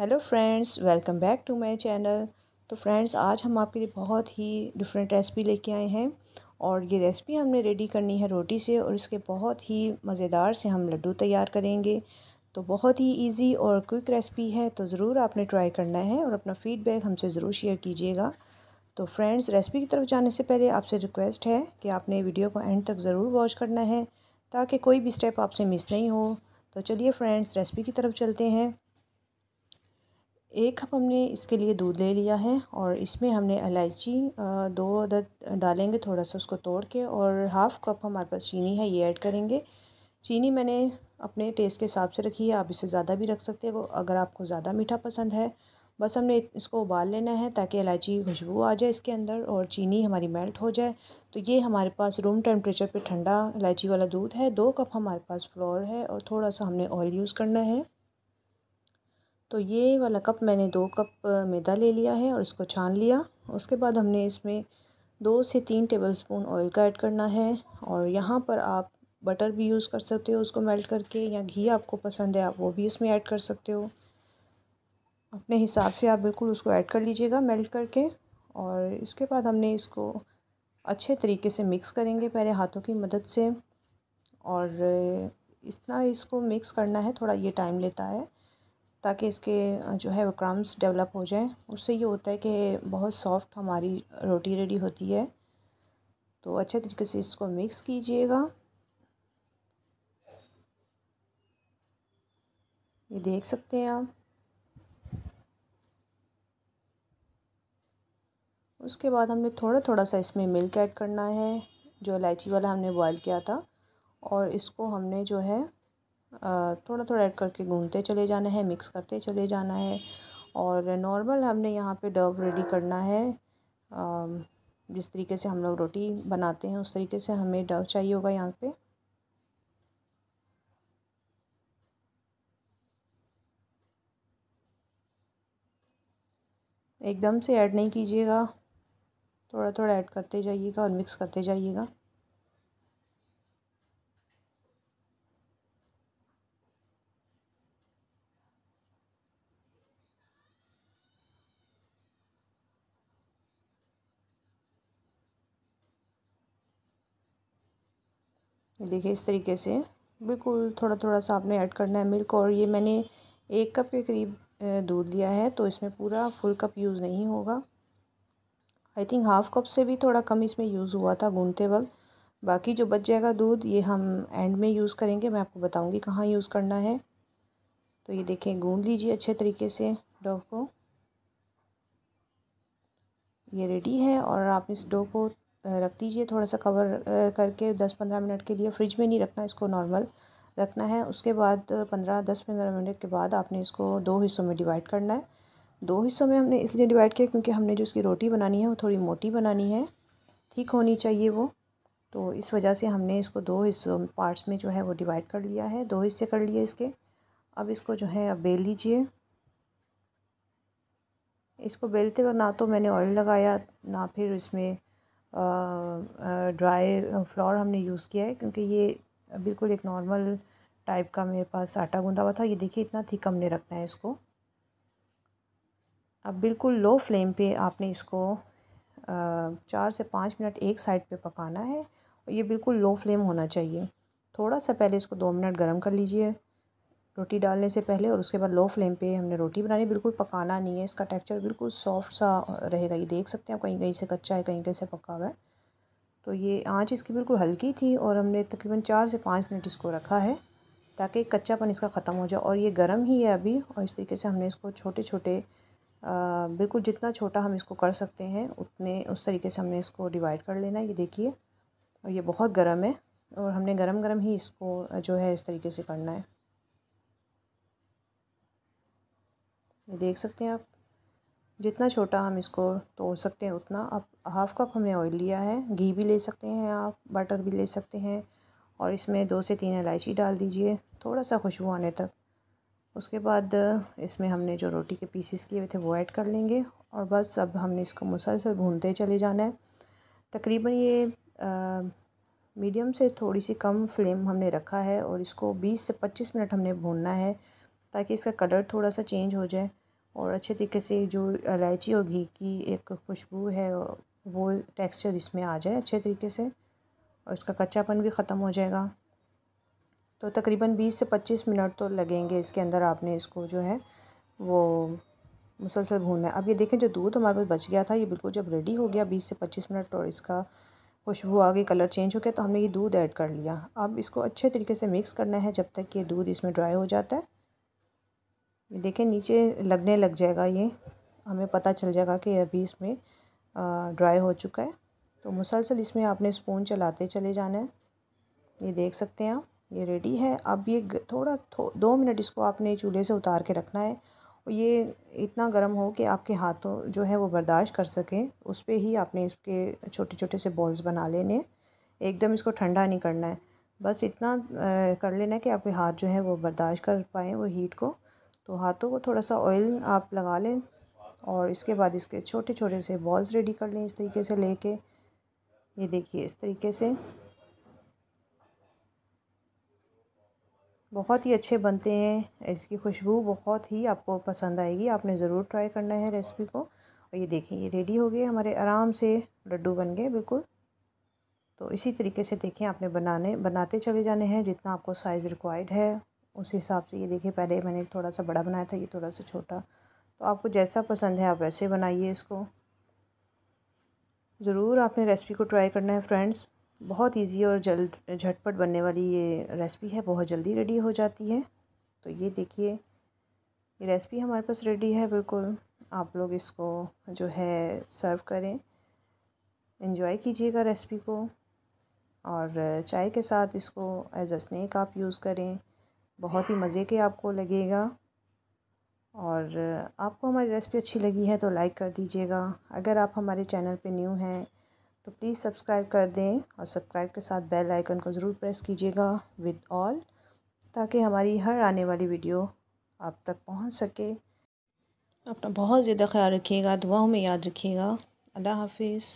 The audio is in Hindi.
hello friends welcome back to my channel तो फ्रेंड्स आज हम आपके लिए बहुत ही डिफरेंट रेसिपी लेके आए हैं और ये रेसिपी हमने रेडी करनी है रोटी से और इसके बहुत ही मज़ेदार से हम लड्डू तैयार करेंगे तो बहुत ही इजी और क्विक रेसिपी है तो ज़रूर आपने ट्राई करना है और अपना फ़ीडबैक हमसे ज़रूर शेयर कीजिएगा तो फ्रेंड्स रेसिपी की तरफ जाने से पहले आपसे रिक्वेस्ट है कि आपने वीडियो को एंड तक ज़रूर वॉच करना है ताकि कोई भी स्टेप आपसे मिस नहीं हो तो चलिए फ्रेंड्स रेसिपी की तरफ चलते हैं एक कप हमने इसके लिए दूध ले लिया है और इसमें हमने इलायची दो अदद डालेंगे थोड़ा सा उसको तोड़ के और हाफ़ कप हमारे पास चीनी है ये ऐड करेंगे चीनी मैंने अपने टेस्ट के हिसाब से रखी है आप इसे ज़्यादा भी रख सकते हो अगर आपको ज़्यादा मीठा पसंद है बस हमने इसको उबाल लेना है ताकि इलायची खुशबू आ जाए इसके अंदर और चीनी हमारी मेल्ट हो जाए तो ये हमारे पास रूम टेम्परेचर पे ठंडा इलायची वाला दूध है दो कप हमारे पास फ्लोर है और थोड़ा सा हमने ऑयल यूज़ करना है तो ये वाला कप मैंने दो कप मैदा ले लिया है और इसको छान लिया उसके बाद हमने इसमें दो से तीन टेबल स्पून ऑयल का ऐड करना है और यहाँ पर आप बटर भी यूज़ कर सकते हो उसको मेल्ट करके या घी आपको पसंद है आप वो भी इसमें ऐड कर सकते हो अपने हिसाब से आप बिल्कुल उसको ऐड कर लीजिएगा मेल्ट करके और इसके बाद हमने इसको अच्छे तरीके से मिक्स करेंगे पहले हाथों की मदद से और इतना इसको मिक्स करना है थोड़ा ये टाइम लेता है ताकि इसके जो है वो क्रम्स डेवलप हो जाएं उससे ये होता है कि बहुत सॉफ्ट हमारी रोटी रेडी होती है तो अच्छे तरीके से इसको मिक्स कीजिएगा ये देख सकते हैं आप उसके बाद हमने थोड़ा थोड़ा सा इसमें मिल्क ऐड करना है जो इलायची वाला हमने बॉईल किया था और इसको हमने जो है थोड़ा थोड़ा ऐड करके गूंदते चले जाना है मिक्स करते चले जाना है और नॉर्मल हमने यहाँ पे डव रेडी करना है जिस तरीके से हम लोग रोटी बनाते हैं उस तरीके से हमें डव चाहिए होगा यहाँ पे एकदम से ऐड नहीं कीजिएगा थोड़ा थोड़ा ऐड करते जाइएगा और मिक्स करते जाइएगा ये देखिए इस तरीके से बिल्कुल थोड़ा थोड़ा सा आपने ऐड करना है मिल्क और ये मैंने एक कप के करीब दूध लिया है तो इसमें पूरा फुल कप यूज़ नहीं होगा आई थिंक हाफ़ कप से भी थोड़ा कम इसमें यूज़ हुआ था गूंधते वक्त बाकी जो बच जाएगा दूध ये हम एंड में यूज़ करेंगे मैं आपको बताऊँगी कहाँ यूज़ करना है तो ये देखें गूंद लीजिए अच्छे तरीके से डो को ये रेडी है और आप इस डो को रख दीजिए थोड़ा सा कवर करके दस पंद्रह मिनट के लिए फ्रिज में नहीं रखना इसको नॉर्मल रखना है उसके बाद पंद्रह दस पंद्रह मिनट के बाद आपने इसको दो हिस्सों में डिवाइड करना है दो हिस्सों में हमने इसलिए डिवाइड किया क्योंकि हमने जो इसकी रोटी बनानी है वो थोड़ी मोटी बनानी है ठीक होनी चाहिए वो तो इस वजह से हमने इसको दो हिस्सों पार्ट्स में जो है वो डिवाइड कर लिया है दो हिस्से कर लिए इसके अब इसको जो है अब बेल लीजिए इसको बेलते वक्त ना तो मैंने ऑयल लगाया ना फिर इसमें ड्राई फ्लोर हमने यूज़ किया है क्योंकि ये बिल्कुल एक नॉर्मल टाइप का मेरे पास आटा गूंदा हुआ था ये देखिए इतना थिक हमने रखना है इसको अब बिल्कुल लो फ्लेम पे आपने इसको चार से पाँच मिनट एक साइड पे पकाना है और ये बिल्कुल लो फ्लेम होना चाहिए थोड़ा सा पहले इसको दो मिनट गर्म कर लीजिए रोटी डालने से पहले और उसके बाद लो फ्लेम पे हमने रोटी बनानी बिल्कुल पकाना नहीं है इसका टेक्सचर बिल्कुल सॉफ्ट सा रहेगा ये देख सकते हैं आप कहीं कहीं से कच्चा है कहीं कहीं से पका हुआ है तो ये आंच इसकी बिल्कुल हल्की थी और हमने तकरीबन चार से पाँच मिनट इसको रखा है ताकि कच्चापन इसका ख़त्म हो जाए और ये गर्म ही है अभी और इस तरीके से हमने इसको छोटे छोटे बिल्कुल जितना छोटा हम इसको कर सकते हैं उतने उस तरीके से हमने इसको डिवाइड कर लेना ये देखिए और ये बहुत गर्म है और हमने गर्म गर्म ही इसको जो है इस तरीके से करना है ये देख सकते हैं आप जितना छोटा हम इसको तोड़ सकते हैं उतना आप हाफ़ कप हमने ऑयल लिया है घी भी ले सकते हैं आप बटर भी ले सकते हैं और इसमें दो से तीन इलायची डाल दीजिए थोड़ा सा खुशबू आने तक उसके बाद इसमें हमने जो रोटी के पीसीस किए हुए थे वो ऐड कर लेंगे और बस अब हमने इसको मुसलसल भूनते चले जाना है तकरीबन ये आ, मीडियम से थोड़ी सी कम फ्लेम हमने रखा है और इसको 20 से 25 मिनट हमने भूनना है ताकि इसका कलर थोड़ा सा चेंज हो जाए और अच्छे तरीके से जो इलायची और घी की एक खुशबू है वो टेक्सचर इसमें आ जाए अच्छे तरीके से और इसका कच्चापन भी ख़त्म हो जाएगा तो तकरीबन 20 से 25 मिनट तो लगेंगे इसके अंदर आपने इसको जो है वो मुसलसल भूनना है अब ये देखें जो दूध हमारे पास बच गया था ये बिल्कुल जब रेडी हो गया 20 से 25 मिनट और इसका खुशबू आ गई कलर चेंज हो गया तो हमने ये दूध ऐड कर लिया अब इसको अच्छे तरीके से मिक्स करना है जब तक ये दूध इसमें ड्राई हो जाता है देखिए नीचे लगने लग जाएगा ये हमें पता चल जाएगा कि अभी इसमें ड्राई हो चुका है तो मुसलसल इसमें आपने स्पून चलाते चले जाना है ये देख सकते हैं आप ये रेडी है अब ये थोड़ा थो, दो मिनट इसको आपने चूल्हे से उतार के रखना है और ये इतना गर्म हो कि आपके हाथों जो है वो बर्दाश्त कर सकें उस पर ही आपने इसके छोटे छोटे से बॉल्स बना लेने एकदम इसको ठंडा नहीं करना है बस इतना आ, कर लेना है कि आपके हाथ जो है वो बर्दाश्त कर पाएँ वो हीट को तो हाथों को थोड़ा सा ऑयल आप लगा लें और इसके बाद इसके छोटे छोटे से बॉल्स रेडी कर लें इस तरीके से लेके ये देखिए इस तरीके से बहुत ही अच्छे बनते हैं इसकी खुशबू बहुत ही आपको पसंद आएगी आपने ज़रूर ट्राई करना है रेसिपी को और ये देखिए ये रेडी हो गए हमारे आराम से लड्डू बन गए बिल्कुल तो इसी तरीके से देखें आपने बनाने बनाते चले जाने हैं जितना आपको साइज़ रिक्वायर्ड है उस हिसाब से ये देखिए पहले मैंने थोड़ा सा बड़ा बनाया था ये थोड़ा सा छोटा तो आपको जैसा पसंद है आप वैसे बनाइए इसको ज़रूर आपने रेसिपी को ट्राई करना है फ्रेंड्स बहुत इजी और जल्द झटपट बनने वाली ये रेसिपी है बहुत जल्दी रेडी हो जाती है तो ये देखिए ये रेसिपी हमारे पास रेडी है बिल्कुल आप लोग इसको जो है सर्व करें इन्जॉय कीजिएगा रेसिपी को और चाय के साथ इसको एज अ स्नैक आप यूज़ करें बहुत ही मज़े के आपको लगेगा और आपको हमारी रेसिपी अच्छी लगी है तो लाइक कर दीजिएगा अगर आप हमारे चैनल पे न्यू हैं तो प्लीज़ सब्सक्राइब कर दें और सब्सक्राइब के साथ बेल आइकन को ज़रूर प्रेस कीजिएगा विद ऑल ताकि हमारी हर आने वाली वीडियो आप तक पहुंच सके अपना बहुत ज़्यादा ख्याल रखिएगा दुआओं में याद रखिएगा अल्लाह हाफिज़